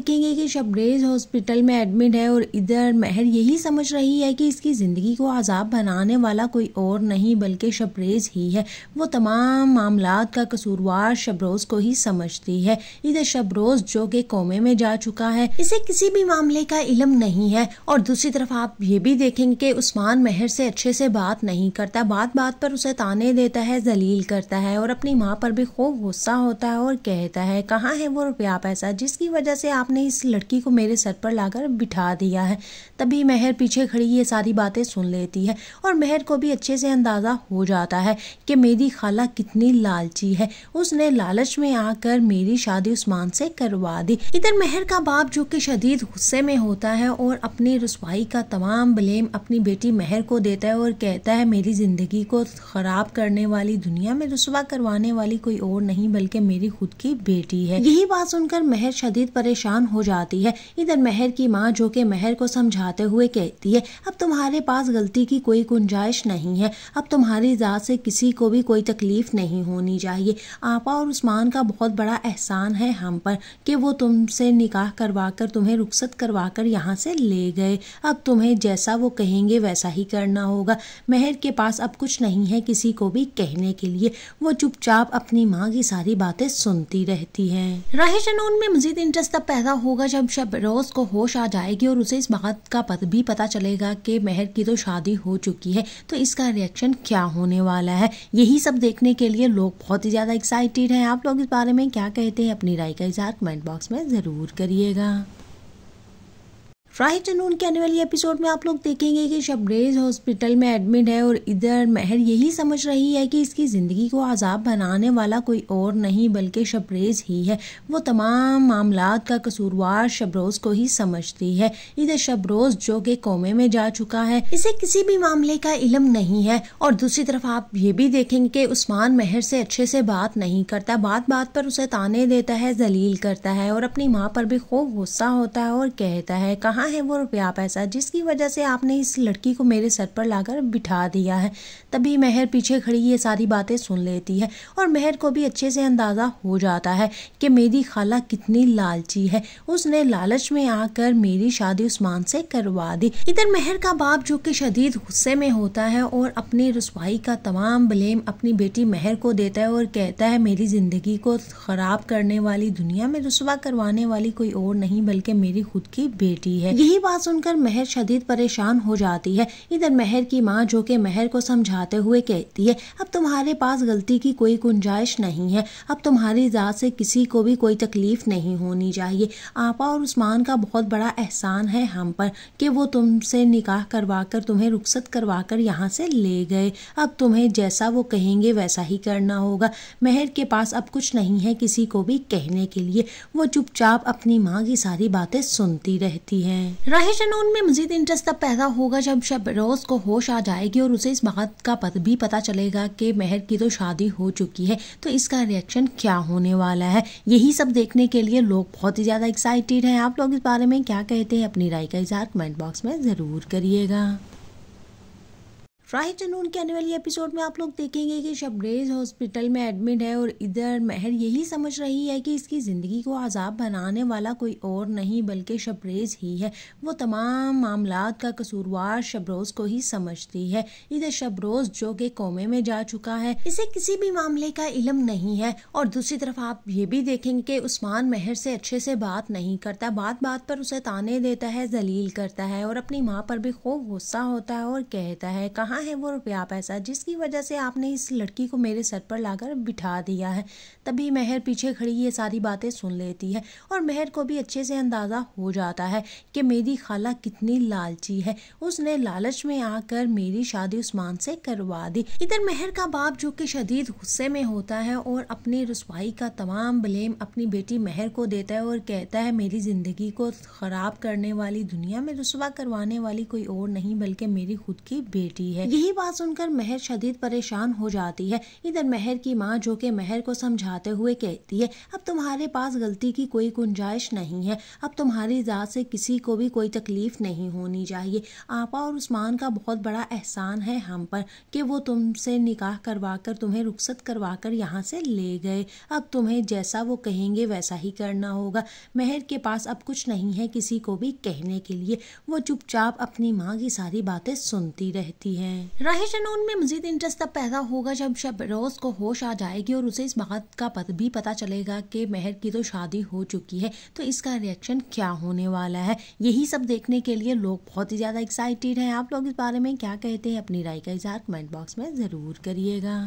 देखेंगे कि शबरेज हॉस्पिटल में एडमिट है और इधर महर यही समझ रही है कि इसकी ज़िंदगी को आज़ाब बनाने वाला कोई और नहीं बल्कि शबरेज ही है वो तमाम मामला का कसूरवार शबरोज को ही समझती है इधर शबरोज जो कि कोमे में जा चुका है इसे किसी भी मामले का इलम नहीं है और दूसरी तरफ आप ये भी देखेंगे कि उस्मान महर से अच्छे से बात नहीं करता बात बात पर उसे ताने देता है जलील करता है और अपनी माँ पर भी खूब गुस्सा होता है और कहता है कहाँ है वो रुपया पैसा जिसकी वजह से आप आपने इस लड़की को मेरे सर पर लाकर बिठा दिया है तभी महर पीछे खड़ी ये सारी बातें सुन लेती है और महर को भी अच्छे से अंदाज़ा हो जाता है कि मेरी खाला कितनी लालची है उसने लालच में आकर मेरी शादी उस्मान से करवा दी इधर महर का बाप जो कि शदीद गुस्से में होता है और अपनी रसवाई का तमाम ब्लेम अपनी बेटी महर को देता है और कहता है मेरी ज़िंदगी को ख़राब करने वाली दुनिया में रसवा करवाने वाली कोई और नहीं बल्कि मेरी खुद की बेटी है यही बात सुनकर महर शदीद परेशान हो जाती है इधर महर की माँ जो कि महर को समझा समझाते हुए कहती है अब तुम्हारे पास गलती की कोई गुंजाइश नहीं है अब तुम्हारी ज़ात से किसी को भी कोई तकलीफ़ नहीं होनी चाहिए आपा और उस्मान का बहुत बड़ा एहसान है हम पर कि वो तुमसे निकाह करवा कर तुम्हें रुख्सत करवा कर यहाँ से ले गए अब तुम्हें जैसा वो कहेंगे वैसा ही करना होगा मेहर के पास अब कुछ नहीं है किसी को भी कहने के लिए वो चुपचाप अपनी माँ की सारी बातें सुनती रहती है राहेशन में मजीद इंटरेस्ट तब पैदा होगा जब शबरोज को होश आ जाएगी और उसे इस बात का का पत भी पता चलेगा कि मेहर की तो शादी हो चुकी है तो इसका रिएक्शन क्या होने वाला है यही सब देखने के लिए लोग बहुत ही ज़्यादा एक्साइटेड हैं आप लोग इस बारे में क्या कहते हैं अपनी राय का इजहार कमेंट बॉक्स में ज़रूर करिएगा राइट एंड के आने वाली एपिसोड में आप लोग देखेंगे कि शबरेज हॉस्पिटल में एडमिट है और इधर महर यही समझ रही है कि इसकी ज़िंदगी को आज़ाब बनाने वाला कोई और नहीं बल्कि शबरेज ही है वो तमाम मामला का कसूरवार शबरोज को ही समझती है इधर शबरोज जो कि कोमे में जा चुका है इसे किसी भी मामले का इलम नहीं है और दूसरी तरफ आप ये भी देखेंगे कि उस्मान महर से अच्छे से बात नहीं करता बात बात पर उसे ताने देता है जलील करता है और अपनी माँ पर भी खूब गुस्सा होता है और कहता है कहाँ है वो रुपया पैसा जिसकी वजह से आपने इस लड़की को मेरे सर पर लाकर बिठा दिया है तभी मेहर पीछे खड़ी ये सारी बातें सुन लेती है और मेहर को भी अच्छे से अंदाज़ा हो जाता है कि मेरी खाला कितनी लालची है उसने लालच में आकर मेरी शादी उस्मान से करवा दी इधर मेहर का बाप जो कि शदीद गुस्से में होता है और अपनी रसवाई का तमाम ब्लेम अपनी बेटी मेहर को देता है और कहता है मेरी ज़िंदगी को ख़राब करने वाली दुनिया में रसवा करवाने वाली कोई और नहीं बल्कि मेरी खुद की बेटी है यही बात सुनकर महर शदीद परेशान हो जाती है इधर महर की माँ जो कि महर को समझाते हुए कहती है अब तुम्हारे पास गलती की कोई गुंजाइश नहीं है अब तुम्हारी ज़ात से किसी को भी कोई तकलीफ नहीं होनी चाहिए आपा और उस्मान का बहुत बड़ा एहसान है हम पर कि वो तुमसे निकाह करवा कर तुम्हें रुखसत करवा कर यहाँ से ले गए अब तुम्हें जैसा वो कहेंगे वैसा ही करना होगा महर के पास अब कुछ नहीं है किसी को भी कहने के लिए वो चुपचाप अपनी माँ की सारी बातें सुनती रहती हैं राहेशन में मजीद इंटरेस्ट तब पैदा होगा जब शबरोज को होश आ जाएगी और उसे इस बात का पत भी पता चलेगा कि मेहर की तो शादी हो चुकी है तो इसका रिएक्शन क्या होने वाला है यही सब देखने के लिए लोग बहुत ही ज़्यादा एक्साइटेड हैं आप लोग इस बारे में क्या कहते हैं अपनी राय का इजहार कमेंट बॉक्स में ज़रूर करिएगा फ्राइड जनून के आने वाली एपिसोड में आप लोग देखेंगे कि शबरेज हॉस्पिटल में एडमिट है और इधर महर यही समझ रही है कि इसकी ज़िंदगी को आज़ाब बनाने वाला कोई और नहीं बल्कि शबरेज ही है वो तमाम मामला का कसूरवार शबरोज को ही समझती है इधर शबरोज जो कि कोमे में जा चुका है इसे किसी भी मामले का इलम नहीं है और दूसरी तरफ आप ये भी देखेंगे कि उस्मान महर से अच्छे से बात नहीं करता बात बात पर उसे ताने देता है जलील करता है और अपनी माँ पर भी खूब गुस्सा होता है और कहता है कहाँ कहाँ है वो रुपया पैसा जिसकी वजह से आपने इस लड़की को मेरे सर पर लाकर बिठा दिया है तभी महर पीछे खड़ी ये सारी बातें सुन लेती है और महर को भी अच्छे से अंदाज़ा हो जाता है कि मेरी खाला कितनी लालची है उसने लालच में आकर मेरी शादी उस्मान से करवा दी इधर महर का बाप जो कि शदीद गुस्से में होता है और अपनी रसवाई का तमाम ब्लेम अपनी बेटी महर को देता है और कहता है मेरी ज़िंदगी को ख़राब करने वाली दुनिया में रसवा करवाने वाली कोई और नहीं बल्कि मेरी खुद की बेटी है यही बात सुनकर महर शदीद परेशान हो जाती है इधर महर की माँ जो कि महर को समझाते हुए कहती है अब तुम्हारे पास गलती की कोई गुंजाइश नहीं है अब तुम्हारी ज़ात से किसी को भी कोई तकलीफ नहीं होनी चाहिए आपा और उस्मान का बहुत बड़ा एहसान है हम पर कि वो तुमसे निकाह करवा कर तुम्हें रुखसत करवा कर यहाँ से ले गए अब तुम्हें जैसा वो कहेंगे वैसा ही करना होगा महर के पास अब कुछ नहीं है किसी को भी कहने के लिए वो चुपचाप अपनी माँ की सारी बातें सुनती रहती है हैं शनून में मजीद इंटरेस्ट तब पैदा होगा जब शबरोज को होश आ जाएगी और उसे इस बात का पत भी पता चलेगा कि मेहर की तो शादी हो चुकी है तो इसका रिएक्शन क्या होने वाला है यही सब देखने के लिए लोग बहुत ही ज़्यादा एक्साइटेड हैं आप लोग इस बारे में क्या कहते हैं अपनी राय का इजहार कमेंट बॉक्स में ज़रूर करिएगा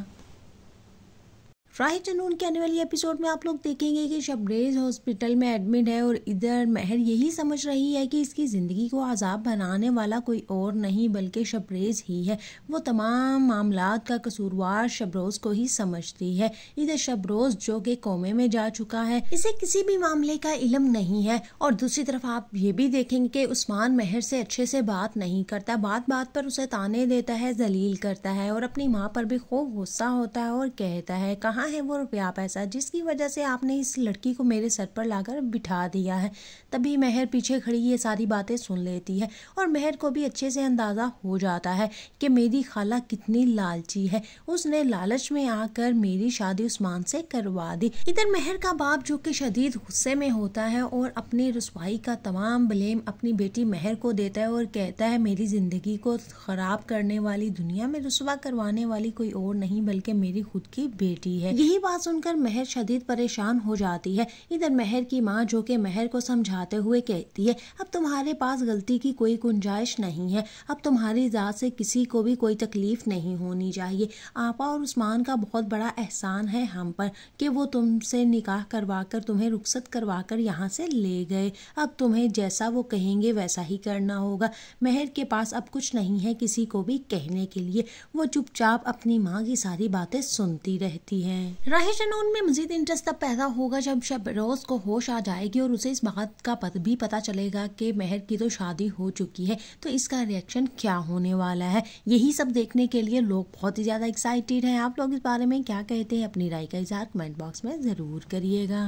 राइट जनून के आने वाली एपिसोड में आप लोग देखेंगे कि शबरेज हॉस्पिटल में एडमिट है और इधर महर यही समझ रही है कि इसकी ज़िंदगी को आज़ाब बनाने वाला कोई और नहीं बल्कि शबरेज ही है वो तमाम मामला का कसूरवार शबरोज को ही समझती है इधर शबरोज जो कि कोमे में जा चुका है इसे किसी भी मामले का इलम नहीं है और दूसरी तरफ आप ये भी देखेंगे कि उस्मान महर से अच्छे से बात नहीं करता बात बात पर उसे ताने देता है जलील करता है और अपनी माँ पर भी खूब गुस्सा होता है और कहता है कहाँ कहाँ है वो रुपया पैसा जिसकी वजह से आपने इस लड़की को मेरे सर पर लाकर बिठा दिया है तभी महर पीछे खड़ी ये सारी बातें सुन लेती है और महर को भी अच्छे से अंदाज़ा हो जाता है कि मेरी खाला कितनी लालची है उसने लालच में आकर मेरी शादी उस्मान से करवा दी इधर महर का बाप जो कि शदीद गुस्से में होता है और अपनी रसवाई का तमाम ब्लेम अपनी बेटी महर को देता है और कहता है मेरी ज़िंदगी को ख़राब करने वाली दुनिया में रसवा करवाने वाली कोई और नहीं बल्कि मेरी खुद की बेटी है हैं यही बात सुनकर महर शदीद परेशान हो जाती है इधर महर की माँ जो कि महर को समझाते हुए कहती है अब तुम्हारे पास गलती की कोई गुंजाइश नहीं है अब तुम्हारी ज़ात से किसी को भी कोई तकलीफ नहीं होनी चाहिए आपा और उस्मान का बहुत बड़ा एहसान है हम पर कि वो तुमसे निकाह करवा कर तुम्हें रुख्सत करवा कर यहाँ से ले गए अब तुम्हें जैसा वो कहेंगे वैसा ही करना होगा महर के पास अब कुछ नहीं है किसी को भी कहने के लिए वो चुपचाप अपनी माँ की सारी बातें सुनती रहती है हैं राही शनून में मजीद इंटरेस्ट तब पैदा होगा जब शबरोज को होश आ जाएगी और उसे इस बात का पत भी पता चलेगा कि मेहर की तो शादी हो चुकी है तो इसका रिएक्शन क्या होने वाला है यही सब देखने के लिए लोग बहुत ही ज़्यादा एक्साइटेड हैं आप लोग इस बारे में क्या कहते हैं अपनी राय का इजहार कमेंट बॉक्स में ज़रूर करिएगा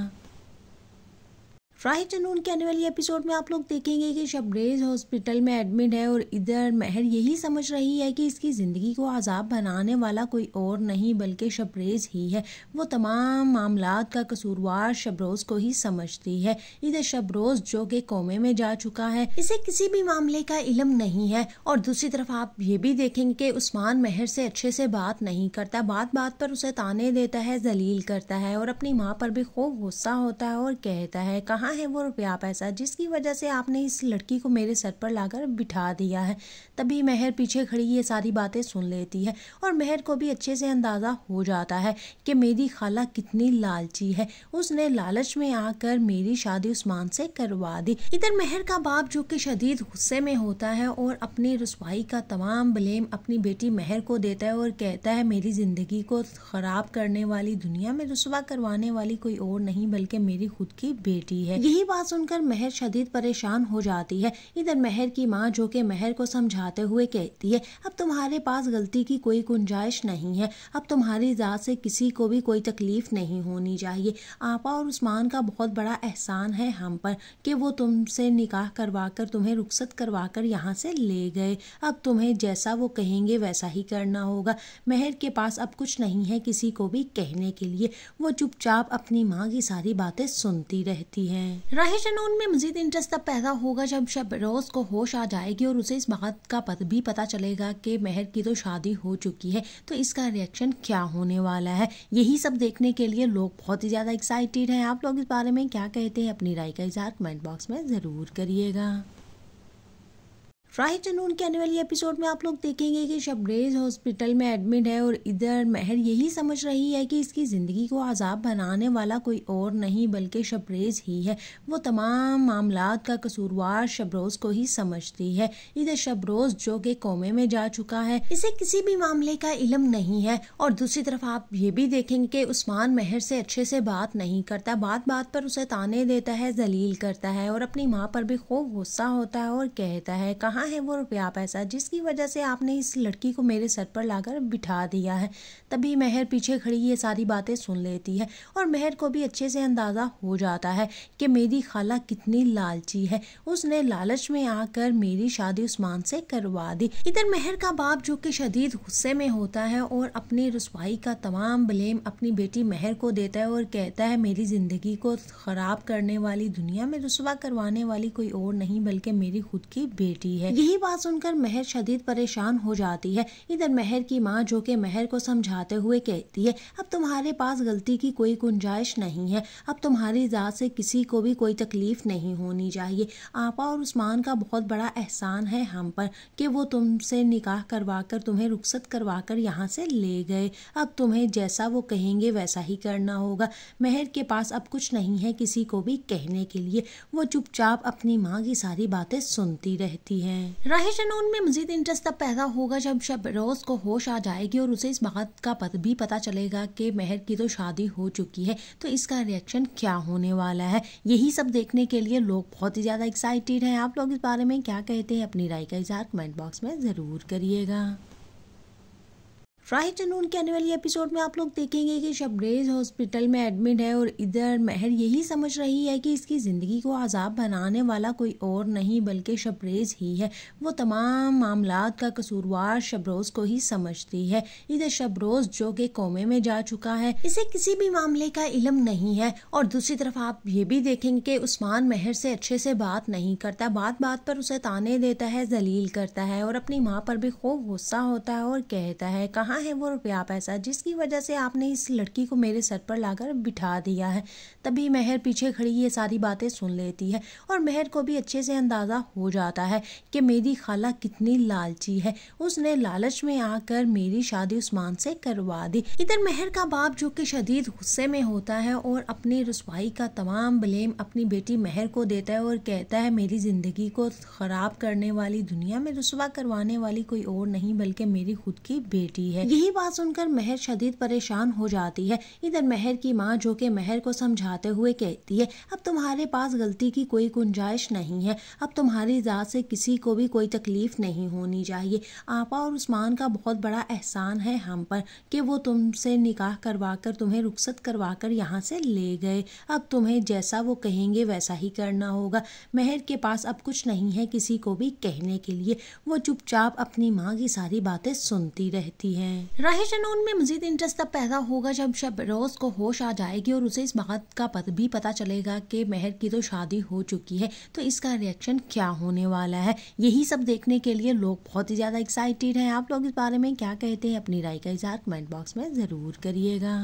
राइट एंड के आने वाली एपिसोड में आप लोग देखेंगे कि शबरेज हॉस्पिटल में एडमिट है और इधर महर यही समझ रही है कि इसकी ज़िंदगी को आज़ाब बनाने वाला कोई और नहीं बल्कि शबरेज ही है वो तमाम मामला का कसूरवार शबरोज़ को ही समझती है इधर शबरोज़ जो कि कोमे में जा चुका है इसे किसी भी मामले का इलम नहीं है और दूसरी तरफ आप ये भी देखेंगे कि उस्मान महर से अच्छे से बात नहीं करता बात बात पर उसे ताने देता है जलील करता है और अपनी माँ पर भी खूब गुस्सा होता है और कहता है कहाँ है वो रुपया पैसा जिसकी वजह से आपने इस लड़की को मेरे सर पर लाकर बिठा दिया है तभी महर पीछे खड़ी ये सारी बातें सुन लेती है और महर को भी अच्छे से अंदाज़ा हो जाता है कि मेरी खाला कितनी लालची है उसने लालच में आकर मेरी शादी उस्मान से करवा दी इधर महर का बाप जो कि शदीद गुस्से में होता है और अपनी रसवाई का तमाम ब्लेम अपनी बेटी महर को देता है और कहता है मेरी ज़िंदगी को ख़राब करने वाली दुनिया में रसवा करवाने वाली कोई और नहीं बल्कि मेरी खुद की बेटी है यही बात सुनकर महर शदीद परेशान हो जाती है इधर महर की माँ जो कि महर को समझाते हुए कहती है अब तुम्हारे पास गलती की कोई गुंजाइश नहीं है अब तुम्हारी ज़ात से किसी को भी कोई तकलीफ़ नहीं होनी चाहिए आपा और उस्मान का बहुत बड़ा एहसान है हम पर कि वो तुमसे निकाह करवा कर तुम्हें रुखसत करवा कर यहाँ से ले गए अब तुम्हें जैसा वो कहेंगे वैसा ही करना होगा महर के पास अब कुछ नहीं है किसी को भी कहने के लिए वो चुपचाप अपनी माँ की सारी बातें सुनती रहती हैं शनून में मजीद इंटरेस्ट तब पैदा होगा जब शब रोज को होश आ जाएगी और उसे इस बात का पत भी पता चलेगा कि मेहर की तो शादी हो चुकी है तो इसका रिएक्शन क्या होने वाला है यही सब देखने के लिए लोग बहुत ही ज़्यादा एक्साइटेड हैं आप लोग इस बारे में क्या कहते हैं अपनी राय का इजहार कमेंट बॉक्स में ज़रूर करिएगा राइट एंड उनके आने वाली एपिसोड में आप लोग देखेंगे कि शबरेज हॉस्पिटल में एडमिट है और इधर महर यही समझ रही है कि इसकी ज़िंदगी को आज़ाब बनाने वाला कोई और नहीं बल्कि शबरेज ही है वो तमाम मामला का कसूरवार शबरोज को ही समझती है इधर शबरोज जो कि कोमे में जा चुका है इसे किसी भी मामले का इलम नहीं है और दूसरी तरफ आप ये भी देखेंगे कि उस्मान महर से अच्छे से बात नहीं करता बात बात पर उसे ताने देता है जलील करता है और अपनी माँ पर भी खूब गुस्सा होता है और कहता है कहाँ कहाँ है वो रुपया पैसा जिसकी वजह से आपने इस लड़की को मेरे सर पर लाकर बिठा दिया है तभी महर पीछे खड़ी ये सारी बातें सुन लेती है और महर को भी अच्छे से अंदाज़ा हो जाता है कि मेरी खाला कितनी लालची है उसने लालच में आकर मेरी शादी उस्मान से करवा दी इधर महर का बाप जो कि शदीद गुस्से में होता है और अपनी रसवाई का तमाम ब्लेम अपनी बेटी महर को देता है और कहता है मेरी ज़िंदगी को ख़राब करने वाली दुनिया में रसवा करवाने वाली कोई और नहीं बल्कि मेरी खुद की बेटी है यही बात सुनकर महर शदीद परेशान हो जाती है इधर महर की माँ जो कि महर को समझाते हुए कहती है अब तुम्हारे पास गलती की कोई गुंजाइश नहीं है अब तुम्हारी ज़ात से किसी को भी कोई तकलीफ नहीं होनी चाहिए आपा और उस्मान का बहुत बड़ा एहसान है हम पर कि वो तुमसे निकाह करवा कर तुम्हें रुखसत करवा कर यहाँ से ले गए अब तुम्हें जैसा वो कहेंगे वैसा ही करना होगा महर के पास अब कुछ नहीं है किसी को भी कहने के लिए वो चुपचाप अपनी माँ की सारी बातें सुनती रहती है हैं शनून में मजीद इंटरेस्ट तब पैदा होगा जब शबरोज को होश आ जाएगी और उसे इस बात का पत भी पता चलेगा कि मेहर की तो शादी हो चुकी है तो इसका रिएक्शन क्या होने वाला है यही सब देखने के लिए लोग बहुत ही ज़्यादा एक्साइटेड हैं आप लोग इस बारे में क्या कहते हैं अपनी राय का इजहार कमेंट बॉक्स में ज़रूर करिएगा राइट एंड उनके आने वाली एपिसोड में आप लोग देखेंगे कि शबरेज हॉस्पिटल में एडमिट है और इधर महर यही समझ रही है कि इसकी ज़िंदगी को आज़ाब बनाने वाला कोई और नहीं बल्कि शबरेज ही है वो तमाम मामला का कसूरवार शबरोज़ को ही समझती है इधर शबरोज़ जो कि कोमे में जा चुका है इसे किसी भी मामले का इलम नहीं है और दूसरी तरफ आप ये भी देखेंगे कि उस्मान महर से अच्छे से बात नहीं करता बात बात पर उसे ताने देता है जलील करता है और अपनी माँ पर भी खूब गुस्सा होता है और कहता है कहाँ है वो रुपया पैसा जिसकी वजह से आपने इस लड़की को मेरे सर पर लाकर बिठा दिया है तभी महर पीछे खड़ी ये सारी बातें सुन लेती है और महर को भी अच्छे से अंदाज़ा हो जाता है कि मेरी खाला कितनी लालची है उसने लालच में आकर मेरी शादी उस्मान से करवा दी इधर महर का बाप जो कि शदीद गुस्से में होता है और अपनी रसवाई का तमाम ब्लेम अपनी बेटी महर को देता है और कहता है मेरी ज़िंदगी को ख़राब करने वाली दुनिया में रसवा करवाने वाली कोई और नहीं बल्कि मेरी खुद की बेटी है है यही बात सुनकर महर शदीद परेशान हो जाती है इधर महर की माँ जो कि महर को समझाते हुए कहती है अब तुम्हारे पास गलती की कोई गुंजाइश नहीं है अब तुम्हारी ज़ात से किसी को भी कोई तकलीफ नहीं होनी चाहिए आपा और उस्मान का बहुत बड़ा एहसान है हम पर कि वो तुमसे निकाह करवा कर तुम्हें रुख्सत करवा कर यहाँ से ले गए अब तुम्हें जैसा वो कहेंगे वैसा ही करना होगा महर के पास अब कुछ नहीं है किसी को भी कहने के लिए वो चुपचाप अपनी माँ की सारी बातें सुनती रहती है हैं राही शनून में मजीद इंटरेस्ट तब पैदा होगा जब शबरोज को होश आ जाएगी और उसे इस बात का पत भी पता चलेगा कि मेहर की तो शादी हो चुकी है तो इसका रिएक्शन क्या होने वाला है यही सब देखने के लिए लोग बहुत ही ज़्यादा एक्साइटेड हैं आप लोग इस बारे में क्या कहते हैं अपनी राय का इजहार कमेंट बॉक्स में ज़रूर करिएगा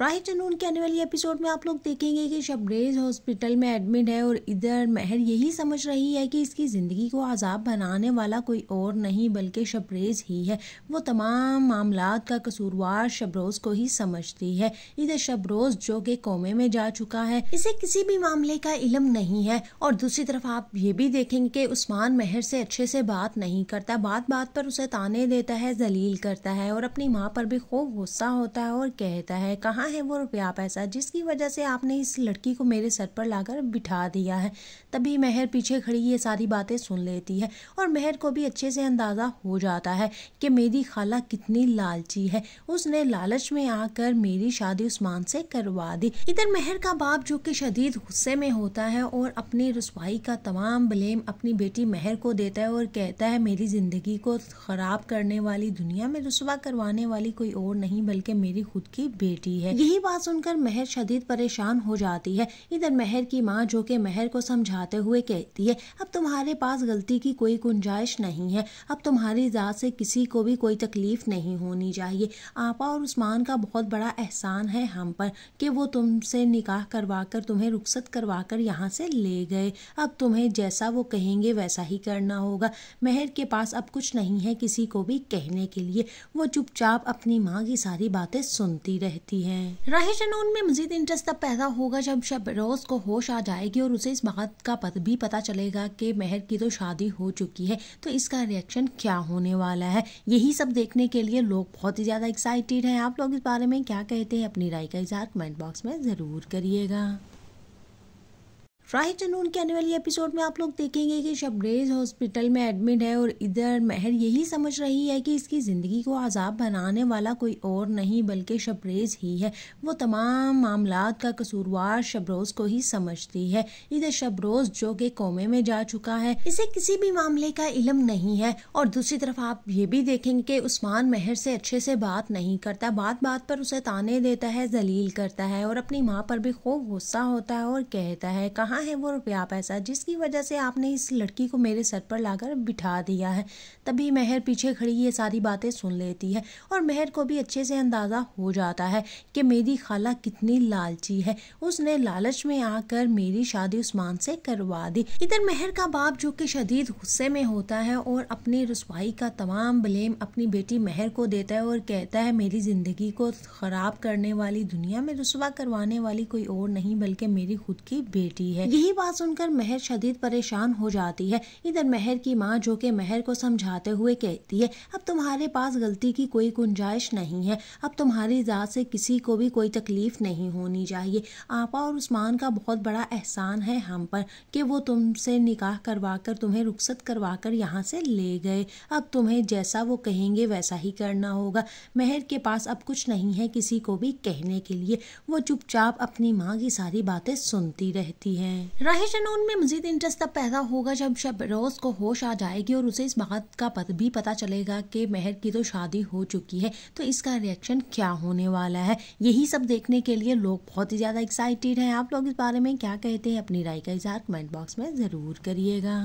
राइट एंड के आने वाले एपिसोड में आप लोग देखेंगे कि शबरेज हॉस्पिटल में एडमिट है और इधर महर यही समझ रही है कि इसकी ज़िंदगी को आज़ाब बनाने वाला कोई और नहीं बल्कि शबरेज ही है वो तमाम मामला का कसूरवार शबरोज़ को ही समझती है इधर शबरोज़ जो कि कोमे में जा चुका है इसे किसी भी मामले का इलम नहीं है और दूसरी तरफ आप ये भी देखेंगे कि उस्मान महर से अच्छे से बात नहीं करता बात बात पर उसे ताने देता है जलील करता है और अपनी माँ पर भी खूब गुस्सा होता है और कहता है कहाँ है वो रुपया पैसा जिसकी वजह से आपने इस लड़की को मेरे सर पर लाकर बिठा दिया है तभी मेहर पीछे खड़ी ये सारी बातें सुन लेती है और मेहर को भी अच्छे से अंदाज़ा हो जाता है कि मेरी खाला कितनी लालची है उसने लालच में आकर मेरी शादी उस्मान से करवा दी इधर मेहर का बाप जो कि शदीद गुस्से में होता है और अपनी रसवाई का तमाम ब्लेम अपनी बेटी मेहर को देता है और कहता है मेरी ज़िंदगी को ख़राब करने वाली दुनिया में रसवा करवाने वाली कोई और नहीं बल्कि मेरी खुद की बेटी है यही बात सुनकर महर शदीद परेशान हो जाती है इधर महर की माँ जो कि महर को समझाते हुए कहती है अब तुम्हारे पास गलती की कोई गुंजाइश नहीं है अब तुम्हारी ज़ात से किसी को भी कोई तकलीफ़ नहीं होनी चाहिए आपा और उस्मान का बहुत बड़ा एहसान है हम पर कि वो तुमसे निकाह करवा कर तुम्हें रुख्सत करवा कर यहाँ से ले गए अब तुम्हें जैसा वो कहेंगे वैसा ही करना होगा महर के पास अब कुछ नहीं है किसी को भी कहने के लिए वो चुपचाप अपनी माँ की सारी बातें सुनती रहती हैं हैं शनून में मजीद इंटरेस्ट तब पैदा होगा जब शब रोज को होश आ जाएगी और उसे इस बात का पत भी पता चलेगा कि मेहर की तो शादी हो चुकी है तो इसका रिएक्शन क्या होने वाला है यही सब देखने के लिए लोग बहुत ही ज़्यादा एक्साइटेड हैं आप लोग इस बारे में क्या कहते हैं अपनी राय का इजहार कमेंट बॉक्स में ज़रूर करिएगा राइट एंड उनके आने वाली एपिसोड में आप लोग देखेंगे कि शबरेज हॉस्पिटल में एडमिट है और इधर महर यही समझ रही है कि इसकी ज़िंदगी को आज़ाब बनाने वाला कोई और नहीं बल्कि शबरेज ही है वो तमाम मामला का कसूरवार शबरोज को ही समझती है इधर शबरोज जो कि कोमे में जा चुका है इसे किसी भी मामले का इलम नहीं है और दूसरी तरफ आप ये भी देखेंगे कि उस्मान महर से अच्छे से बात नहीं करता बात बात पर उसे ताने देता है जलील करता है और अपनी माँ पर भी खूब गुस्सा होता है और कहता है कहाँ कहाँ है वो रुपया पैसा जिसकी वजह से आपने इस लड़की को मेरे सर पर लाकर बिठा दिया है तभी महर पीछे खड़ी ये सारी बातें सुन लेती है और महर को भी अच्छे से अंदाज़ा हो जाता है कि मेरी खाला कितनी लालची है उसने लालच में आकर मेरी शादी उस्मान से करवा दी इधर महर का बाप जो कि शदीद गुस्से में होता है और अपनी रसवाई का तमाम ब्लेम अपनी बेटी महर को देता है और कहता है मेरी ज़िंदगी को ख़राब करने वाली दुनिया में रसवा करवाने वाली कोई और नहीं बल्कि मेरी खुद की बेटी है यही बात सुनकर महर शदीद परेशान हो जाती है इधर महर की माँ जो कि महर को समझाते हुए कहती है अब तुम्हारे पास गलती की कोई गुंजाइश नहीं है अब तुम्हारी ज़ात से किसी को भी कोई तकलीफ नहीं होनी चाहिए आपा और उस्मान का बहुत बड़ा एहसान है हम पर कि वो तुमसे निकाह करवा कर तुम्हें रुखसत करवा कर यहाँ से ले गए अब तुम्हें जैसा वो कहेंगे वैसा ही करना होगा महर के पास अब कुछ नहीं है किसी को भी कहने के लिए वो चुपचाप अपनी माँ की सारी बातें सुनती रहती है हैं शनून में मजीद इंटरेस्ट तब पैदा होगा जब शबरोज को होश आ जाएगी और उसे इस बात का पद भी पता चलेगा कि मेहर की तो शादी हो चुकी है तो इसका रिएक्शन क्या होने वाला है यही सब देखने के लिए लोग बहुत ही ज़्यादा एक्साइटेड हैं आप लोग इस बारे में क्या कहते हैं अपनी राय का इजहार कमेंट बॉक्स में ज़रूर करिएगा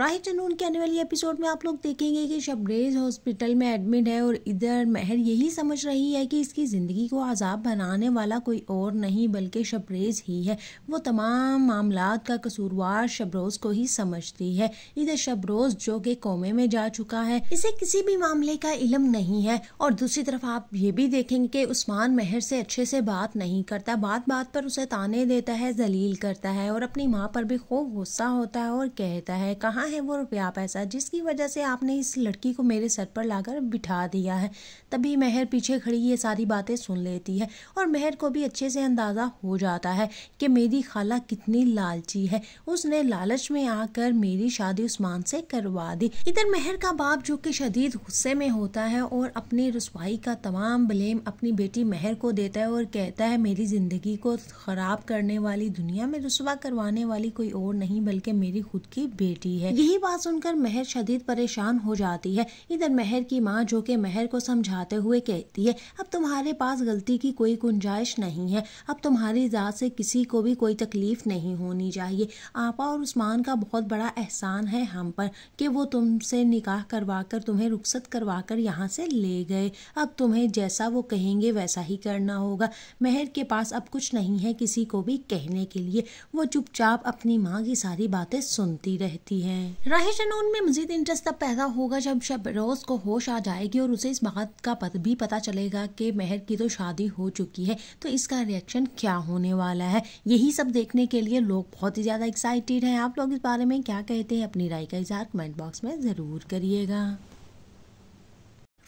राइट एंड उनके आने वाली एपिसोड में आप लोग देखेंगे कि शबरेज हॉस्पिटल में एडमिट है और इधर महर यही समझ रही है कि इसकी ज़िंदगी को आज़ाब बनाने वाला कोई और नहीं बल्कि शबरेज ही है वो तमाम मामला का कसूरवार शबरोज़ को ही समझती है इधर शबरोज़ जो कि कोमे में जा चुका है इसे किसी भी मामले का इलम नहीं है और दूसरी तरफ आप ये भी देखेंगे कि उस्मान महर से अच्छे से बात नहीं करता बात बात पर उसे ताने देता है जलील करता है और अपनी माँ पर भी खूब गुस्सा होता है और कहता है कहाँ है वो रुपया पैसा जिसकी वजह से आपने इस लड़की को मेरे सर पर लाकर बिठा दिया है तभी महर पीछे खड़ी ये सारी बातें सुन लेती है और महर को भी अच्छे से अंदाज़ा हो जाता है कि मेरी खाला कितनी लालची है उसने लालच में आकर मेरी शादी उस्मान से करवा दी इधर महर का बाप जो कि शदीद गुस्से में होता है और अपनी रसवाई का तमाम ब्लेम अपनी बेटी महर को देता है और कहता है मेरी ज़िंदगी को ख़राब करने वाली दुनिया में रसवा करवाने वाली कोई और नहीं बल्कि मेरी खुद की बेटी है यही बात सुनकर महर शदीद परेशान हो जाती है इधर महर की माँ जो कि महर को समझाते हुए कहती है अब तुम्हारे पास गलती की कोई गुंजाइश नहीं है अब तुम्हारी ज़ात से किसी को भी कोई तकलीफ़ नहीं होनी चाहिए आपा और उस्मान का बहुत बड़ा एहसान है हम पर कि वो तुमसे निकाह करवा कर तुम्हें रुखसत करवा कर यहाँ से ले गए अब तुम्हें जैसा वो कहेंगे वैसा ही करना होगा महर के पास अब कुछ नहीं है किसी को भी कहने के लिए वो चुपचाप अपनी माँ की सारी बातें सुनती रहती है हैं राही शनून में मजीद इंटरेस्ट तब पैदा होगा जब शबरोज को होश आ जाएगी और उसे इस बात का पत भी पता चलेगा कि मेहर की तो शादी हो चुकी है तो इसका रिएक्शन क्या होने वाला है यही सब देखने के लिए लोग बहुत ही ज़्यादा एक्साइटेड हैं आप लोग इस बारे में क्या कहते हैं अपनी राय का इजहार कमेंट बॉक्स में ज़रूर करिएगा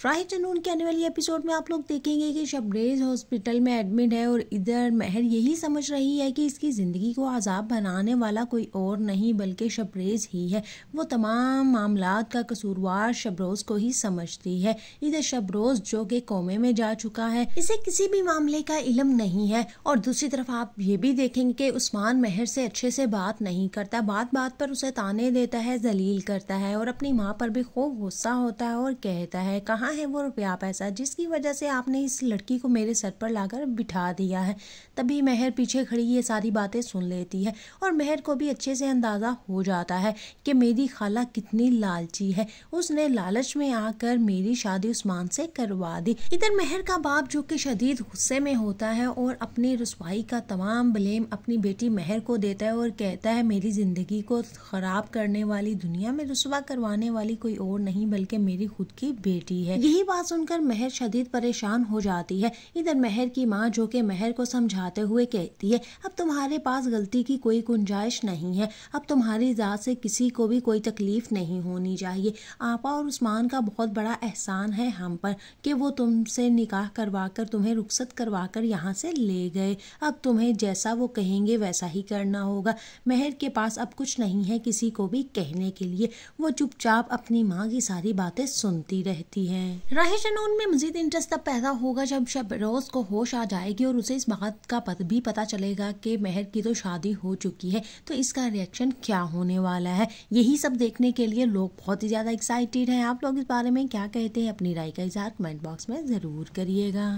राइट एंड उनके आने वाले एपिसोड में आप लोग देखेंगे कि शबरेज हॉस्पिटल में एडमिट है और इधर महर यही समझ रही है कि इसकी ज़िंदगी को आज़ाब बनाने वाला कोई और नहीं बल्कि शबरेज ही है वो तमाम मामला का कसूरवार शबरोज़ को ही समझती है इधर शबरोज़ जो कि कोमे में जा चुका है इसे किसी भी मामले का इलम नहीं है और दूसरी तरफ आप ये भी देखेंगे कि उस्मान महर से अच्छे से बात नहीं करता बात बात पर उसे ताने देता है जलील करता है और अपनी माँ पर भी खूब गुस्सा होता है और कहता है कहाँ है वो रुपया पैसा जिसकी वजह से आपने इस लड़की को मेरे सर पर लाकर बिठा दिया है तभी महर पीछे खड़ी ये सारी बातें सुन लेती है और महर को भी अच्छे से अंदाज़ा हो जाता है कि मेरी खाला कितनी लालची है उसने लालच में आकर मेरी शादी उस्मान से करवा दी इधर महर का बाप जो कि शदीद गुस्से में होता है और अपनी रसवाई का तमाम ब्लेम अपनी बेटी महर को देता है और कहता है मेरी ज़िंदगी को ख़राब करने वाली दुनिया में रसवा करवाने वाली कोई और नहीं बल्कि मेरी खुद की बेटी है यही बात सुनकर महर शदीद परेशान हो जाती है इधर महर की माँ जो कि महर को समझाते हुए कहती है अब तुम्हारे पास गलती की कोई गुंजाइश नहीं है अब तुम्हारी ज़ात से किसी को भी कोई तकलीफ़ नहीं होनी चाहिए आपा और उस्मान का बहुत बड़ा एहसान है हम पर कि वो तुमसे निकाह करवा कर तुम्हें रुखसत करवा कर यहाँ से ले गए अब तुम्हें जैसा वो कहेंगे वैसा ही करना होगा महर के पास अब कुछ नहीं है किसी को भी कहने के लिए वो चुपचाप अपनी माँ की सारी बातें सुनती रहती हैं राहिश जनून में मजीद इंटरेस्ट तब पैदा होगा जब शबरोज को होश आ जाएगी और उसे इस बात का पत भी पता चलेगा कि मेहर की तो शादी हो चुकी है तो इसका रिएक्शन क्या होने वाला है यही सब देखने के लिए लोग बहुत ही ज़्यादा एक्साइटेड हैं आप लोग इस बारे में क्या कहते हैं अपनी राय का इजहार कमेंट बॉक्स में ज़रूर करिएगा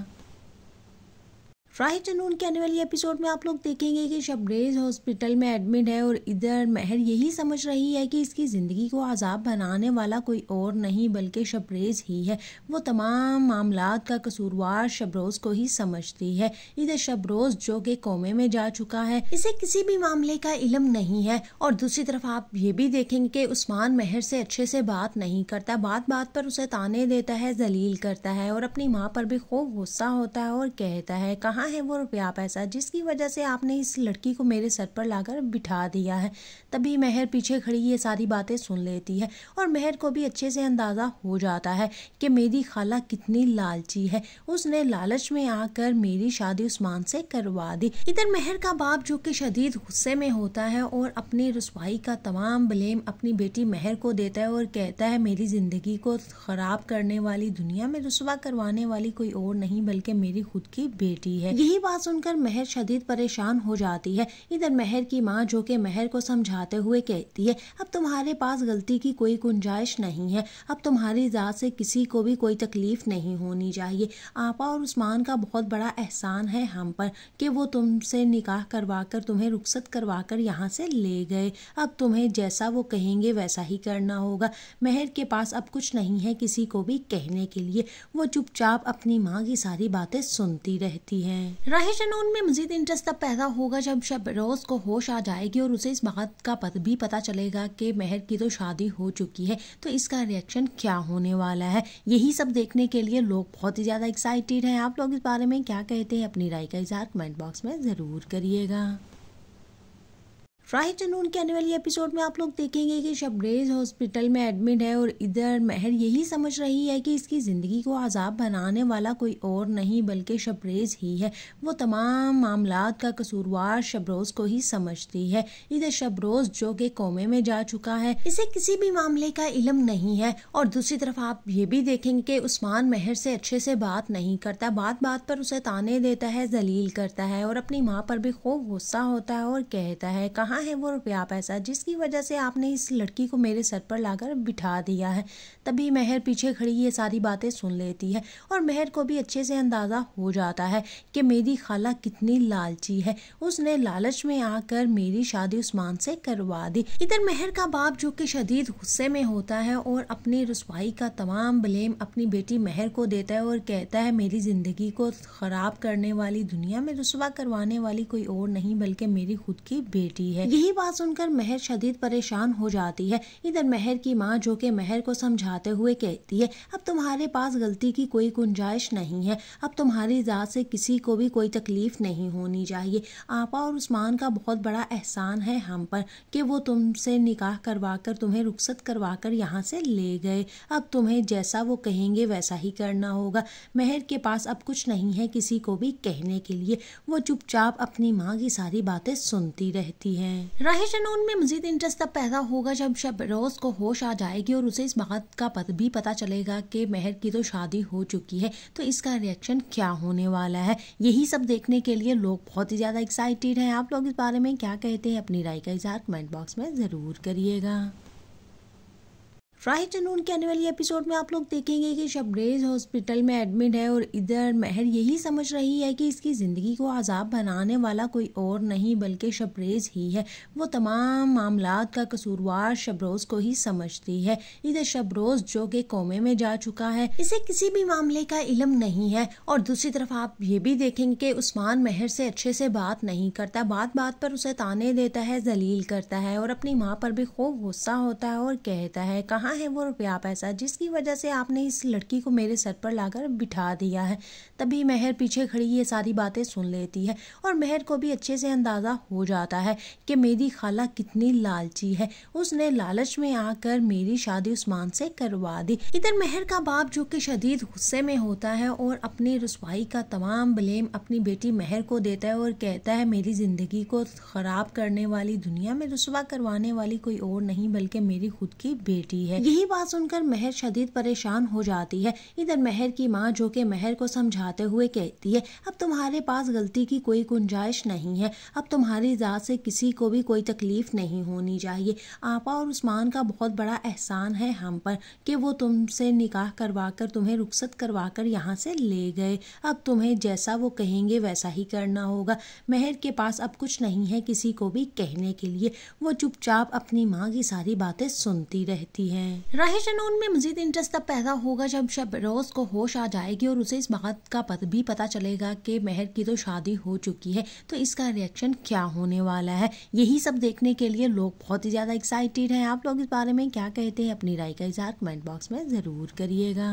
राइट एंड उनके आने वाली एपिसोड में आप लोग देखेंगे कि शबरेज हॉस्पिटल में एडमिट है और इधर महर यही समझ रही है कि इसकी ज़िंदगी को आज़ाब बनाने वाला कोई और नहीं बल्कि शबरेज ही है वो तमाम मामला का कसूरवार शबरोज को ही समझती है इधर शबरोज जो कि कोमे में जा चुका है इसे किसी भी मामले का इलम नहीं है और दूसरी तरफ आप ये भी देखेंगे कि उस्मान महर से अच्छे से बात नहीं करता बात बात पर उसे ताने देता है जलील करता है और अपनी माँ पर भी खूब गुस्सा होता है और कहता है कहाँ कहाँ है वो रुपया पैसा जिसकी वजह से आपने इस लड़की को मेरे सर पर लाकर बिठा दिया है तभी महर पीछे खड़ी ये सारी बातें सुन लेती है और महर को भी अच्छे से अंदाज़ा हो जाता है कि मेरी खाला कितनी लालची है उसने लालच में आकर मेरी शादी उस्मान से करवा दी इधर महर का बाप जो कि शदीद गुस्से में होता है और अपनी रसवाई का तमाम ब्लेम अपनी बेटी महर को देता है और कहता है मेरी ज़िंदगी को ख़राब करने वाली दुनिया में रसवा करवाने वाली कोई और नहीं बल्कि मेरी खुद की बेटी है यही बात सुनकर मेहर शदीद परेशान हो जाती है इधर मेहर की माँ जो कि मेहर को समझाते हुए कहती है अब तुम्हारे पास गलती की कोई गुंजाइश नहीं है अब तुम्हारी ज़ात से किसी को भी कोई तकलीफ नहीं होनी चाहिए आपा और उस्मान का बहुत बड़ा एहसान है हम पर कि वो तुमसे निकाह करवा कर तुम्हें रुखसत करवा कर यहाँ से ले गए अब तुम्हें जैसा वो कहेंगे वैसा ही करना होगा मेहर के पास अब कुछ नहीं है किसी को भी कहने के लिए वो चुपचाप अपनी माँ की सारी बातें सुनती रहती है राही शनून में मजीद इंटरेस्ट तब पैदा होगा जब शबरोज को होश आ जाएगी और उसे इस बात का पत भी पता चलेगा कि मेहर की तो शादी हो चुकी है तो इसका रिएक्शन क्या होने वाला है यही सब देखने के लिए लोग बहुत ही ज़्यादा एक्साइटेड हैं आप लोग इस बारे में क्या कहते हैं अपनी राय का इजहार कमेंट बॉक्स में ज़रूर करिएगा राइट जनून के आने वाले एपिसोड में आप लोग देखेंगे कि शबरेज हॉस्पिटल में एडमिट है और इधर महर यही समझ रही है कि इसकी ज़िंदगी को आज़ाब बनाने वाला कोई और नहीं बल्कि शबरेज ही है वो तमाम मामला का कसूरवार शबरोज़ को ही समझती है इधर शबरोज़ जो कि कोमे में जा चुका है इसे किसी भी मामले का इलम नहीं है और दूसरी तरफ आप ये भी देखेंगे कि उस्मान महर से अच्छे से बात नहीं करता बात बात पर उसे ताने देता है जलील करता है और अपनी माँ पर भी खूब गुस्सा होता है और कहता है कहाँ है वो रुपया पैसा जिसकी वजह से आपने इस लड़की को मेरे सर पर लाकर बिठा दिया है तभी महर पीछे खड़ी ये सारी बातें सुन लेती है और महर को भी अच्छे से अंदाज़ा हो जाता है कि मेरी खाला कितनी लालची है उसने लालच में आकर मेरी शादी उस्मान से करवा दी इधर महर का बाप जो कि शदीद गुस्से में होता है और अपनी रसवाई का तमाम ब्लेम अपनी बेटी महर को देता है और कहता है मेरी ज़िंदगी को ख़राब करने वाली दुनिया में रसवा करवाने वाली कोई और नहीं बल्कि मेरी खुद की बेटी है है यही बात सुनकर महर शदीद परेशान हो जाती है इधर महर की माँ जो कि महर को समझाते हुए कहती है अब तुम्हारे पास गलती की कोई गुंजाइश नहीं है अब तुम्हारी ज़ात से किसी को भी कोई तकलीफ नहीं होनी चाहिए आपा और उस्मान का बहुत बड़ा एहसान है हम पर कि वो तुमसे निकाह करवा कर तुम्हें रुखसत करवा कर यहाँ से ले गए अब तुम्हें जैसा वो कहेंगे वैसा ही करना होगा महर के पास अब कुछ नहीं है किसी को भी कहने के लिए वो चुपचाप अपनी माँ की सारी बातें सुनती रहती है हैं राही शनून में मजीद इंटरेस्ट तब पैदा होगा जब शबरोज को होश आ जाएगी और उसे इस बात का पत भी पता चलेगा कि मेहर की तो शादी हो चुकी है तो इसका रिएक्शन क्या होने वाला है यही सब देखने के लिए लोग बहुत ही ज़्यादा एक्साइटेड हैं आप लोग इस बारे में क्या कहते हैं अपनी राय का इजहार कमेंट बॉक्स में ज़रूर करिएगा राइट एंड उनके आने वाले एपिसोड में आप लोग देखेंगे कि शबरेज हॉस्पिटल में एडमिट है और इधर महर यही समझ रही है कि इसकी ज़िंदगी को आज़ाब बनाने वाला कोई और नहीं बल्कि शबरेज ही है वो तमाम मामला का कसूरवार शबरोज़ को ही समझती है इधर शबरोज़ जो कि कोमे में जा चुका है इसे किसी भी मामले का इलम नहीं है और दूसरी तरफ आप ये भी देखेंगे कि उस्मान महर से अच्छे से बात नहीं करता बात बात पर उसे ताने देता है जलील करता है और अपनी माँ पर भी खूब गुस्सा होता है और कहता है कहाँ है वो रुपया पैसा जिसकी वजह से आपने इस लड़की को मेरे सर पर लाकर बिठा दिया है तभी महर पीछे खड़ी ये सारी बातें सुन लेती है और महर को भी अच्छे से अंदाज़ा हो जाता है कि मेरी खाला कितनी लालची है उसने लालच में आकर मेरी शादी उस्मान से करवा दी इधर महर का बाप जो कि शदीद गुस्से में होता है और अपनी रसवाई का तमाम ब्लेम अपनी बेटी महर को देता है और कहता है मेरी ज़िंदगी को ख़राब करने वाली दुनिया में रसवा करवाने वाली कोई और नहीं बल्कि मेरी खुद की बेटी है यही बात सुनकर महर शदीद परेशान हो जाती है इधर महर की माँ जो कि महर को समझाते हुए कहती है अब तुम्हारे पास गलती की कोई गुंजाइश नहीं है अब तुम्हारी ज़ात से किसी को भी कोई तकलीफ़ नहीं होनी चाहिए आपा और उस्मान का बहुत बड़ा एहसान है हम पर कि वो तुमसे निकाह करवा कर तुम्हें रुखसत करवा कर यहाँ से ले गए अब तुम्हें जैसा वो कहेंगे वैसा ही करना होगा महर के पास अब कुछ नहीं है किसी को भी कहने के लिए वो चुपचाप अपनी माँ की सारी बातें सुनती रहती हैं राहिश जनून में मजीद इंटरेस्ट तब पैदा होगा जब शबरोज को होश आ जाएगी और उसे इस बात का पत भी पता चलेगा कि मेहर की तो शादी हो चुकी है तो इसका रिएक्शन क्या होने वाला है यही सब देखने के लिए लोग बहुत ही ज़्यादा एक्साइटेड हैं आप लोग इस बारे में क्या कहते हैं अपनी राय का इजहार कमेंट बॉक्स में ज़रूर करिएगा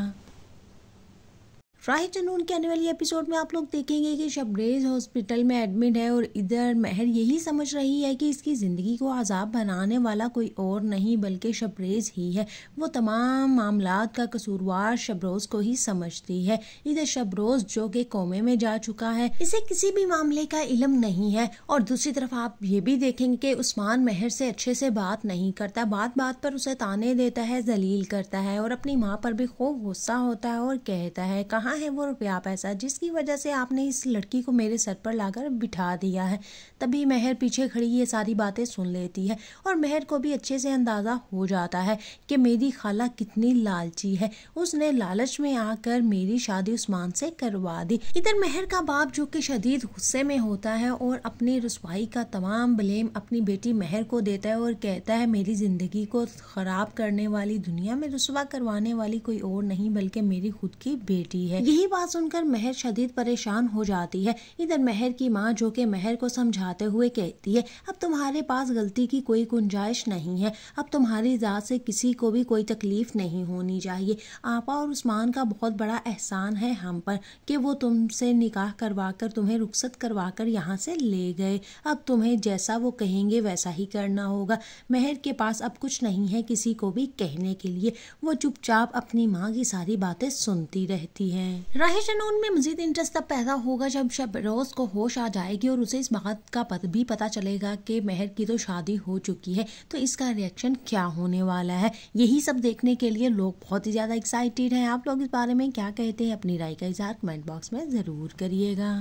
राइट एंड उनके आने वाली एपिसोड में आप लोग देखेंगे कि शबरेज हॉस्पिटल में एडमिट है और इधर महर यही समझ रही है कि इसकी ज़िंदगी को आज़ाब बनाने वाला कोई और नहीं बल्कि शबरेज ही है वो तमाम मामला का कसूरवार शबरोज को ही समझती है इधर शबरोज जो कि कोमे में जा चुका है इसे किसी भी मामले का इलम नहीं है और दूसरी तरफ आप ये भी देखेंगे कि उस्मान महर से अच्छे से बात नहीं करता बात बात पर उसे ताने देता है जलील करता है और अपनी माँ पर भी खूब गुस्सा होता है और कहता है कहाँ कहाँ है वो रुपया पैसा जिसकी वजह से आपने इस लड़की को मेरे सर पर लाकर बिठा दिया है तभी महर पीछे खड़ी ये सारी बातें सुन लेती है और महर को भी अच्छे से अंदाज़ा हो जाता है कि मेरी खाला कितनी लालची है उसने लालच में आकर मेरी शादी उस्मान से करवा दी इधर महर का बाप जो कि शदीद गुस्से में होता है और अपनी रसवाई का तमाम ब्लेम अपनी बेटी महर को देता है और कहता है मेरी ज़िंदगी को ख़राब करने वाली दुनिया में रसवा करवाने वाली कोई और नहीं बल्कि मेरी खुद की बेटी है यही बात सुनकर महर शदीद परेशान हो जाती है इधर महर की माँ जो कि महर को समझाते हुए कहती है अब तुम्हारे पास गलती की कोई गुंजाइश नहीं है अब तुम्हारी ज़ात से किसी को भी कोई तकलीफ नहीं होनी चाहिए आपा और उस्मान का बहुत बड़ा एहसान है हम पर कि वो तुमसे निकाह करवा कर तुम्हें रुखसत करवा कर यहाँ से ले गए अब तुम्हें जैसा वो कहेंगे वैसा ही करना होगा महर के पास अब कुछ नहीं है किसी को भी कहने के लिए वो चुपचाप अपनी माँ की सारी बातें सुनती रहती है हैं राही शनून में मजीद इंटरेस्ट तब पैदा होगा जब शबरोज को होश आ जाएगी और उसे इस बात का पद भी पता चलेगा कि मेहर की तो शादी हो चुकी है तो इसका रिएक्शन क्या होने वाला है यही सब देखने के लिए लोग बहुत ही ज़्यादा एक्साइटेड हैं आप लोग इस बारे में क्या कहते हैं अपनी राय का इजहार कमेंट बॉक्स में ज़रूर करिएगा